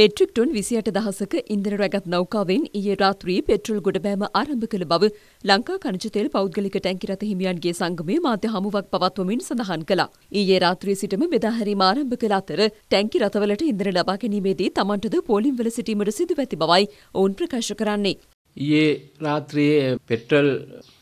Metric ton විසියට දහසක ඉන්දන රැගත් නෞකාවෙන් ඊයේ රාත්‍රී පෙට්‍රල් ගොඩබෑම ආරම්භ කළ බව ලංකා කනජ තෙල් පෞද්ගලික ටැංකි රථ හිමියන්ගේ සංගමයේ මාධ්‍ය හමුවක් පවත්වමින් සඳහන් කළා. ඊයේ රාත්‍රී සිටම බෙදාහැරීම ආරම්භ කළ අතර ටැංකි රථවලට ඉන්ධන ලබා ගැනීමේදී Tamanටද පෝලිම්වල සිටීමට සිදුව ඇති බවයි ඔවුන් ප්‍රකාශ කරන්නේ. ඊයේ රාත්‍රියේ පෙට්‍රල්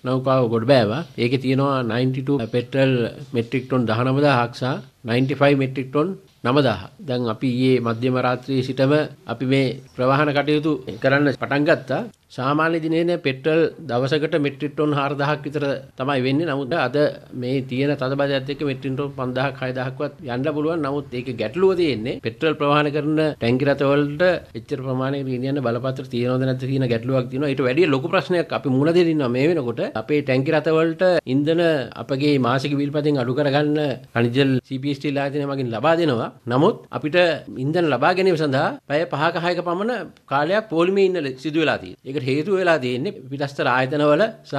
නෞකාව ගොඩ බෑවා ඒක තියෙනවා 92 පෙට්‍රල් මෙට්‍රික් ටොන් 19000ක් සහ 95 මෙට්‍රික් ටොන් 9000. දැන් අපි ඊයේ මධ්‍යම රාත්‍රියේ සිටම අපි මේ ප්‍රවාහන කටයුතු කරන්න පටන් ගත්තා. සාමාන්‍ය දිනේ පෙට්‍රල් දවසකට මෙට්‍රික් ටොන් 4000ක් විතර තමයි වෙන්නේ. නමුත් අද මේ තියෙන තදබදයත් එක්ක මෙට්‍රික් ටොන් 5000ක් 6000ක්වත් යන්න පුළුවන්. නමුත් ඒක ගැටලුව තියෙන්නේ පෙට්‍රල් ප්‍රවාහන කරන ටැංකි රථවලට එච්චර ප්‍රමාණයක ගෙනියන්න බලපත්‍ර තියෙනවද නැද්ද කියන ගැටලුවක් තියෙනවා. ඊට වැඩිය ලොකු ප්‍රශ්නයක් අපි මුහුණ දෙන්න මේ වෙනකොට අපේ ටැංකි රතවලට ඉන්දන අපගේ මාසික විල්පතින් අඩු කරගන්න අනිජල් CPST ලාතිනය මගින් ලබා දෙනවා. නමුත් අපිට ඉන්දන ලබා ගැනීම සඳහා පැය පහක හයක පමණ කාලයක් පෝලිමේ ඉන්න සිදුවෙලා තියෙනවා. ඒකට හේතු වෙලා තියෙන්නේ පිටස්තර ආයතනවල සහ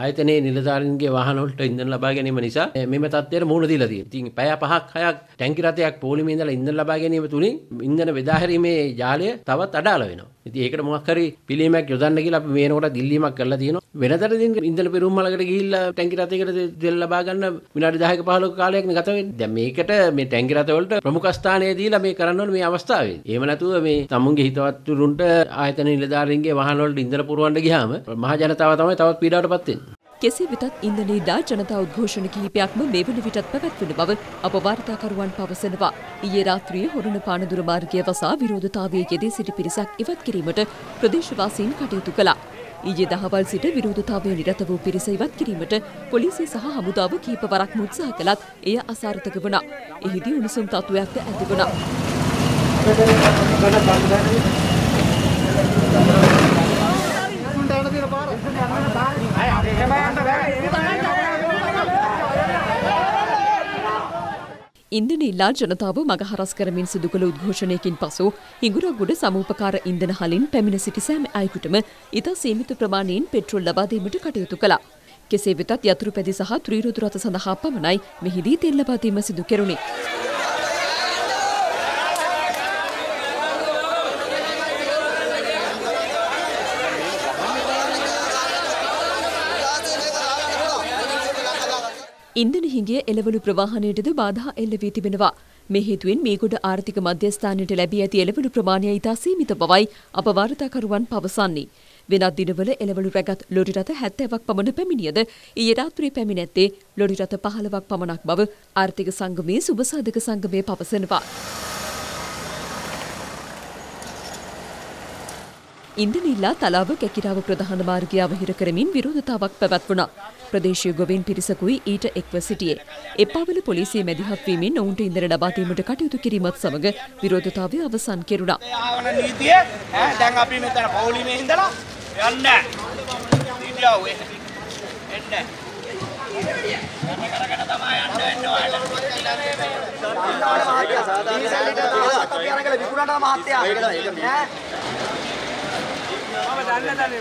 ආයතනයේ නිලධාරීන්ගේ වාහනවලට ඉන්ධන ලබා ගැනීම නිසා මෙම තත්ත්වයට මුහුණ දීලා තියෙනවා. ඉතින් පැය පහක් හයක් ටැංකි රතයක් පෝලිමේ ඉඳලා ඉන්ධන ලබා ගැනීම තුලින් ඉන්ධන බෙදා හැරීමේ ජාලය තවත් අඩාල වෙනවා. ඉතින් ඒකට මොකක් හරි පිළිමයක් යොදන්න කියලා අපි මේනකොට දිල්ලීමක් කරලා තියෙනවා. වෙනතට දින් ඉඳල පෙරුම්මලකට ගිල්ල ටැංකි රතයකට දෙල් ලබාගන්න විනාට දාහක පහලො කාලයක් ගතවෙන් දැ මේකට මේ ටැංකි රතවලට ප්‍රමුකස්ථානය දීලා මේ කරන්නවන මේ අවස්ථාවේ ඒම නැතුව මේ තමුන්ගේ හිතවත්තුරුන්ට ආයතන නිලධාරන්ගේ වහනොලට ඉඳල පුරුවන්ට ගහාම මහජනතාව තමයි තවත් පීඩාට පත්වෙන්. කෙසේ වෙතත් ඉන්දනේදා ජනතා උද්ඝෝෂණ කිහිපයක්ම මේ වන විටත් පැවැත්වෙන බව අප වාර්තාකරුවන් පවසනවා. ඊයේ රාත්‍රියේ හොරණ පානදුර මාර්ගය වසා විරෝධතාවයේ යෙදී සිටි පිරිසක් ඉවත් කිරීමට ප්‍රදේශවාසීන් කටයුතු කළා. ඊයේ දහවල් සිට විරෝධතාවය නිරත වූ පිරිස ඉවත් කිරීමට පොලිසිය සහ හමුදාව කීප වරක්ම උත්සාහ කළත් එය අසාර්ථක වුණා. එහිදී උණුසුම් තත්ත්වයක්ද ඇති වුණා. ඩාන දින පාර ඉන්ධන ඉල්ලා ජනතාව මගහරස් කරමින් සිදු කළ උද්ඝෝෂණයකින් පසු හිඟුරක්ගොඩ සමූපකාර ඉන්ධන හලින් පැමිණ සිටි සෑම අයෙකුටම ඉතා සීමිත ප්‍රමාණයෙන් පෙට්‍රල් ලබා දීමට කටයුතු කළා. කෙසේ වෙතත් යතුරුපැදි සහ ත්‍රීරුදුරත සඳහා පමණයි මෙහිදී තෙල් ලබා දීම සිදු කෙරුණේ. ඉන්ධන හිඟිය එළවලු ප්‍රවාහනයටද බාධා එල්ල වී තිබෙනවා. මේ හේතුවෙන් මේගොඩ ආර්ථික මධ්‍යස්ථානයට ලැබී ඇති එළවලු ප්‍රමාණය ඉතා සීමිත බවයි අප වාර්තාකරුවන් පවසන්නේ. වෙනත් දිනවල එළවලු රැගත් ලොරි රථ 70ක් පමණ පැමිණියද ඊයේ රාත්‍රියේ පැමිණැත්තේ ලොරි රථ 15ක් පමණක් බව ආර්ථික සංගමයේ සුබසාධක සංගමය පවසනවා. ඉන්දනීල්ලා තලාව කැකිරාව ප්‍රධාන මාර්ගය අවහිර කරමින් විරෝධතාවක් පැවැත්වුණා. ප්‍රදේශීය ගොවීන් පිරිසකුයි ඊට එක්ව සිටියේ. එප්පාවල පොලිසිය මැදිහත් වීමෙන් ඔවුන්ට ඉන්ධන ලබා දීමට කටයුතු කිරීමත් සමග විරෝධතාවය අවසන් කෙරුණා. ආවන නීතිය ඈ දැන් අපි මෙතන පෞලිමේ ඉඳලා යන්නේ නැහැ. නීතියව එන්නේ නැහැ. දන්න දන්නේ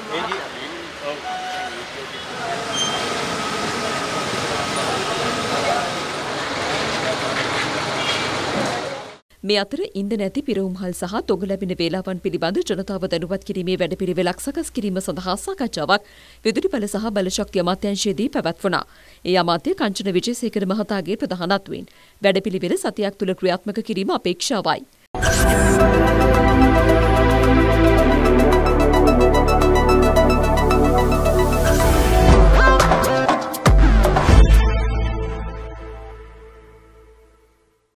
මේ අතර ඉන්ද නැති පිරවුම්හල් සහ තොග ලැබෙන වේලාවන් පිළිබඳ ජනතාව දැනුවත් කිරීමේ වැඩපිළිවෙලක් සකස් කිරීම සඳහා සාකච්ඡාවක් විදුලිබල සහ බලශක්ති අමාත්‍යංශයේදී පැවැත්වුණා. ඒ අමාත්‍ය කංචන විජේසේකර මහතාගේ ප්‍රධානත්වයෙන් වැඩපිළිවෙල සතියක් තුළ ක්‍රියාත්මක කිරීම අපේක්ෂාවයි.